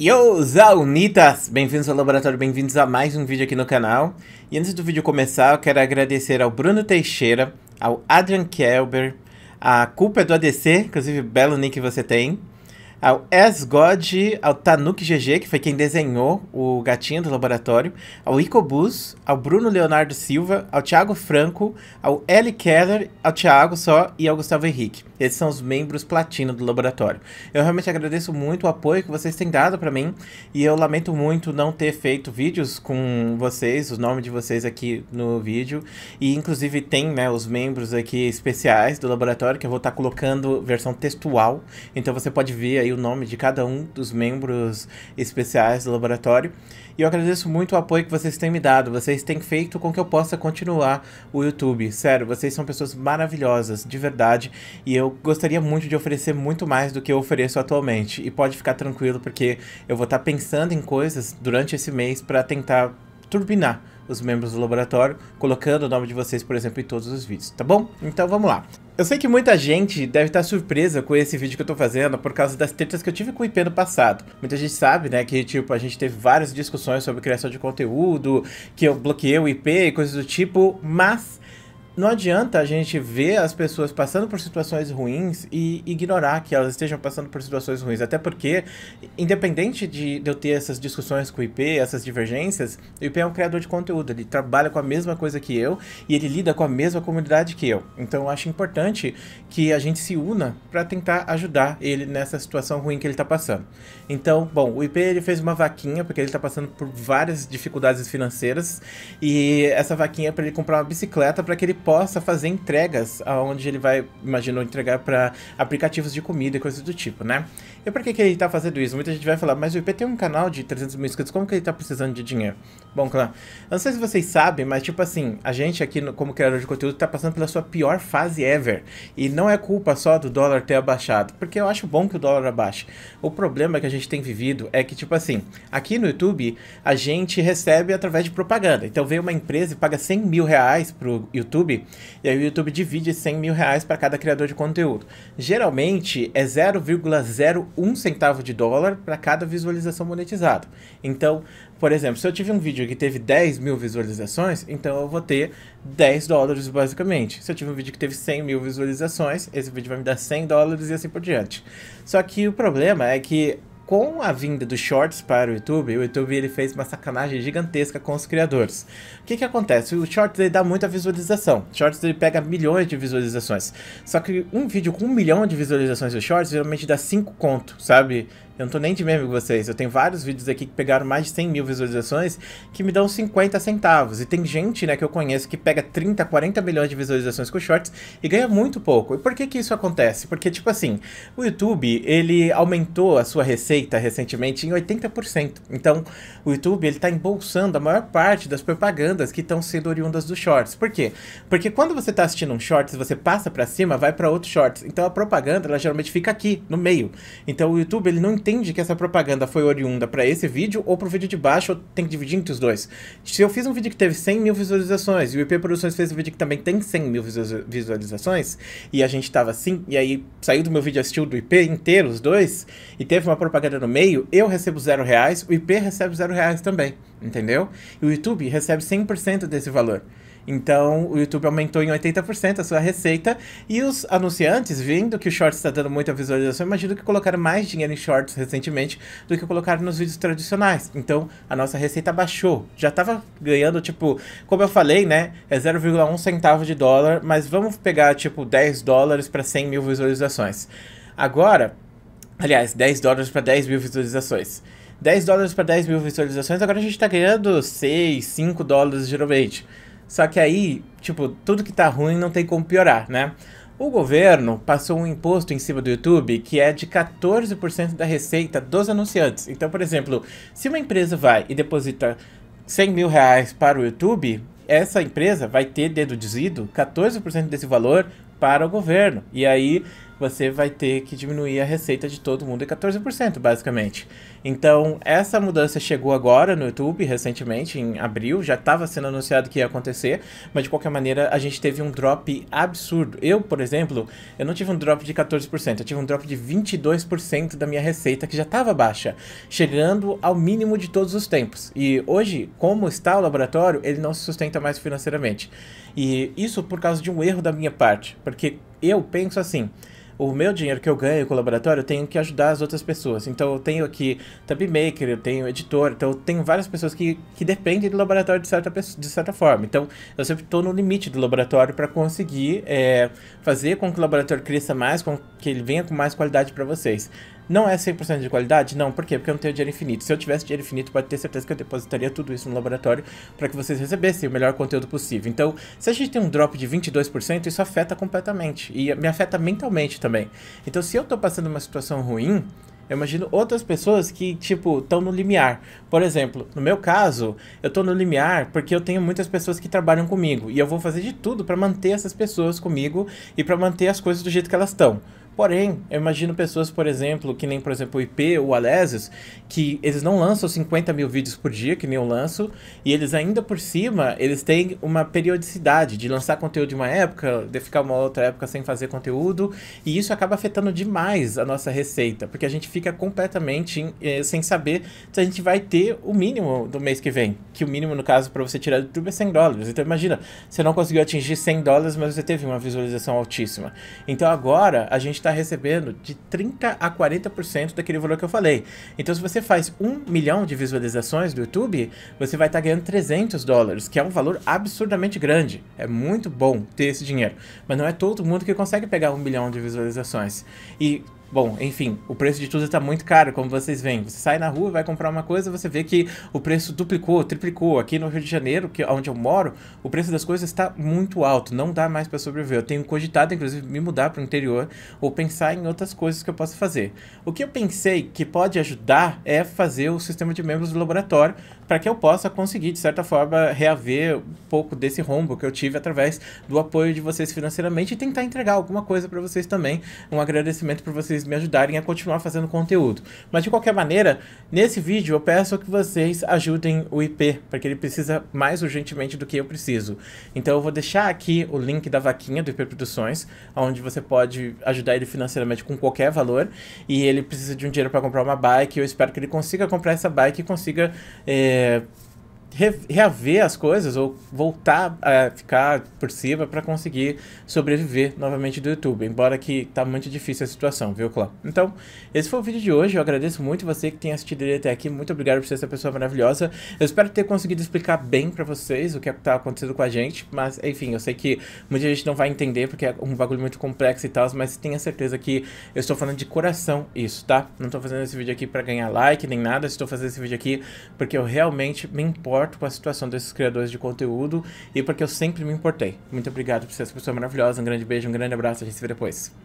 Yo, Zaunitas! Bem-vindos ao laboratório, bem-vindos a mais um vídeo aqui no canal. E antes do vídeo começar, eu quero agradecer ao Bruno Teixeira, ao Adrian Kelber, a Culpa é do ADC, inclusive belo nick que você tem, ao S-God, ao Tanuki GG, que foi quem desenhou o gatinho do laboratório, ao Icobus, ao Bruno Leonardo Silva, ao Thiago Franco, ao Ellie Keller, ao Thiago só e ao Gustavo Henrique. Esses são os membros platino do laboratório. Eu realmente agradeço muito o apoio que vocês têm dado para mim e eu lamento muito não ter feito vídeos com vocês, o nome de vocês aqui no vídeo. E inclusive tem né, os membros aqui especiais do laboratório que eu vou estar tá colocando versão textual, então você pode ver aí o nome de cada um dos membros especiais do laboratório. E eu agradeço muito o apoio que vocês têm me dado. Vocês têm feito com que eu possa continuar o YouTube. Sério, vocês são pessoas maravilhosas, de verdade. E eu gostaria muito de oferecer muito mais do que eu ofereço atualmente. E pode ficar tranquilo, porque eu vou estar pensando em coisas durante esse mês para tentar turbinar os membros do laboratório, colocando o nome de vocês, por exemplo, em todos os vídeos, tá bom? Então vamos lá. Eu sei que muita gente deve estar surpresa com esse vídeo que eu tô fazendo por causa das tretas que eu tive com o IP no passado. Muita gente sabe, né, que tipo, a gente teve várias discussões sobre criação de conteúdo, que eu bloqueei o IP e coisas do tipo, mas não adianta a gente ver as pessoas passando por situações ruins e ignorar que elas estejam passando por situações ruins. Até porque, independente de, de eu ter essas discussões com o IP, essas divergências, o IP é um criador de conteúdo. Ele trabalha com a mesma coisa que eu e ele lida com a mesma comunidade que eu. Então, eu acho importante que a gente se una para tentar ajudar ele nessa situação ruim que ele está passando. Então, bom, o IP ele fez uma vaquinha porque ele está passando por várias dificuldades financeiras e essa vaquinha é para ele comprar uma bicicleta para que ele possa fazer entregas, aonde ele vai, imagino, entregar para aplicativos de comida e coisas do tipo, né? E por que, que ele está fazendo isso? Muita gente vai falar, mas o IP tem um canal de 300 mil inscritos, como que ele está precisando de dinheiro? Bom, clã, Eu não sei se vocês sabem, mas tipo assim, a gente aqui no, como criador de conteúdo está passando pela sua pior fase ever. E não é culpa só do dólar ter abaixado, porque eu acho bom que o dólar abaixe. O problema que a gente tem vivido é que, tipo assim, aqui no YouTube a gente recebe através de propaganda. Então vem uma empresa e paga 100 mil reais pro YouTube, e aí o YouTube divide 100 mil reais para cada criador de conteúdo. Geralmente é 0,01 um centavo de dólar para cada visualização monetizada. Então, por exemplo, se eu tiver um vídeo que teve 10 mil visualizações, então eu vou ter 10 dólares basicamente. Se eu tiver um vídeo que teve 100 mil visualizações, esse vídeo vai me dar 100 dólares e assim por diante. Só que o problema é que com a vinda dos shorts para o YouTube, o YouTube ele fez uma sacanagem gigantesca com os criadores. O que que acontece? O shorts ele dá muita visualização. O shorts ele pega milhões de visualizações. Só que um vídeo com um milhão de visualizações do shorts geralmente dá cinco conto, sabe? Eu não tô nem de meme com vocês. Eu tenho vários vídeos aqui que pegaram mais de 100 mil visualizações que me dão 50 centavos. E tem gente, né, que eu conheço que pega 30, 40 milhões de visualizações com shorts e ganha muito pouco. E por que que isso acontece? Porque, tipo assim, o YouTube, ele aumentou a sua receita recentemente em 80%. Então, o YouTube, ele tá embolsando a maior parte das propagandas que estão sendo oriundas dos shorts. Por quê? Porque quando você tá assistindo um shorts, você passa para cima, vai para outro shorts. Então, a propaganda, ela geralmente fica aqui, no meio. Então, o YouTube, ele não entende que essa propaganda foi oriunda para esse vídeo ou para o vídeo de baixo, tem que dividir entre os dois. Se eu fiz um vídeo que teve 100 mil visualizações e o IP Produções fez um vídeo que também tem 100 mil visualizações e a gente estava assim, e aí saiu do meu vídeo assistiu do IP inteiro, os dois, e teve uma propaganda no meio, eu recebo zero reais, o IP recebe zero reais também entendeu? E o YouTube recebe 100% desse valor. Então, o YouTube aumentou em 80% a sua receita e os anunciantes, vendo que o Shorts está dando muita visualização, imagino que colocaram mais dinheiro em Shorts recentemente do que colocaram nos vídeos tradicionais. Então, a nossa receita baixou. Já estava ganhando, tipo, como eu falei, né? É 0,1 centavo de dólar, mas vamos pegar, tipo, 10 dólares para 100 mil visualizações. Agora, aliás, 10 dólares para 10 mil visualizações. 10 dólares para 10 mil visualizações, agora a gente tá ganhando 6, 5 dólares geralmente. Só que aí, tipo, tudo que tá ruim não tem como piorar, né? O governo passou um imposto em cima do YouTube que é de 14% da receita dos anunciantes. Então, por exemplo, se uma empresa vai e deposita 100 mil reais para o YouTube, essa empresa vai ter deduzido 14% desse valor para o governo. E aí você vai ter que diminuir a receita de todo mundo em 14%, basicamente. Então, essa mudança chegou agora no YouTube, recentemente, em abril, já estava sendo anunciado que ia acontecer, mas de qualquer maneira a gente teve um drop absurdo. Eu, por exemplo, eu não tive um drop de 14%, eu tive um drop de 22% da minha receita, que já estava baixa, chegando ao mínimo de todos os tempos. E hoje, como está o laboratório, ele não se sustenta mais financeiramente. E isso por causa de um erro da minha parte, porque eu penso assim, o meu dinheiro que eu ganho com o laboratório, eu tenho que ajudar as outras pessoas. Então eu tenho aqui tab maker, eu tenho editor, então eu tenho várias pessoas que, que dependem do laboratório de certa, de certa forma. Então eu sempre estou no limite do laboratório para conseguir é, fazer com que o laboratório cresça mais, com que ele venha com mais qualidade para vocês. Não é 100% de qualidade? Não, por quê? Porque eu não tenho dinheiro infinito. Se eu tivesse dinheiro infinito, pode ter certeza que eu depositaria tudo isso no laboratório para que vocês recebessem o melhor conteúdo possível. Então, se a gente tem um drop de 22%, isso afeta completamente e me afeta mentalmente também. Então, se eu estou passando uma situação ruim, eu imagino outras pessoas que, tipo, estão no limiar. Por exemplo, no meu caso, eu estou no limiar porque eu tenho muitas pessoas que trabalham comigo. E eu vou fazer de tudo para manter essas pessoas comigo e para manter as coisas do jeito que elas estão. Porém, eu imagino pessoas, por exemplo, que nem, por exemplo, o IP ou o Alesios, que eles não lançam 50 mil vídeos por dia, que nem eu lanço, e eles ainda por cima, eles têm uma periodicidade de lançar conteúdo de uma época, de ficar uma outra época sem fazer conteúdo, e isso acaba afetando demais a nossa receita, porque a gente fica completamente eh, sem saber se a gente vai ter o mínimo do mês que vem, que o mínimo, no caso, para você tirar do YouTube é 100 dólares. Então, imagina, você não conseguiu atingir 100 dólares, mas você teve uma visualização altíssima. Então, agora, a gente está recebendo de 30 a 40% daquele valor que eu falei. Então, se você faz um milhão de visualizações do YouTube, você vai estar tá ganhando 300 dólares, que é um valor absurdamente grande. É muito bom ter esse dinheiro, mas não é todo mundo que consegue pegar um milhão de visualizações. E Bom, enfim, o preço de tudo está muito caro, como vocês veem. Você sai na rua, vai comprar uma coisa, você vê que o preço duplicou, triplicou. Aqui no Rio de Janeiro, que é onde eu moro, o preço das coisas está muito alto, não dá mais para sobreviver. Eu tenho cogitado, inclusive, me mudar para o interior ou pensar em outras coisas que eu posso fazer. O que eu pensei que pode ajudar é fazer o sistema de membros do laboratório para que eu possa conseguir, de certa forma, reaver um pouco desse rombo que eu tive através do apoio de vocês financeiramente e tentar entregar alguma coisa para vocês também. Um agradecimento por vocês me ajudarem a continuar fazendo conteúdo. Mas de qualquer maneira, nesse vídeo eu peço que vocês ajudem o IP, porque ele precisa mais urgentemente do que eu preciso. Então eu vou deixar aqui o link da vaquinha do IP Produções, onde você pode ajudar ele financeiramente com qualquer valor e ele precisa de um dinheiro para comprar uma bike. Eu espero que ele consiga comprar essa bike e consiga. Eh, é, re reaver as coisas ou voltar a ficar por cima para conseguir sobreviver novamente do YouTube. Embora que tá muito difícil a situação, viu, Clá? Então, esse foi o vídeo de hoje. Eu agradeço muito você que tem assistido ele até aqui. Muito obrigado por ser essa pessoa maravilhosa. Eu espero ter conseguido explicar bem para vocês o é que tá acontecendo com a gente. Mas, enfim, eu sei que muita gente não vai entender porque é um bagulho muito complexo e tal. Mas tenha certeza que eu estou falando de coração isso, tá? Não tô fazendo esse vídeo aqui para ganhar like nem nada. Estou fazendo esse vídeo aqui porque eu realmente me importo importo com a situação desses criadores de conteúdo e porque eu sempre me importei. Muito obrigado por ser essa pessoa maravilhosa. Um grande beijo, um grande abraço. A gente se vê depois.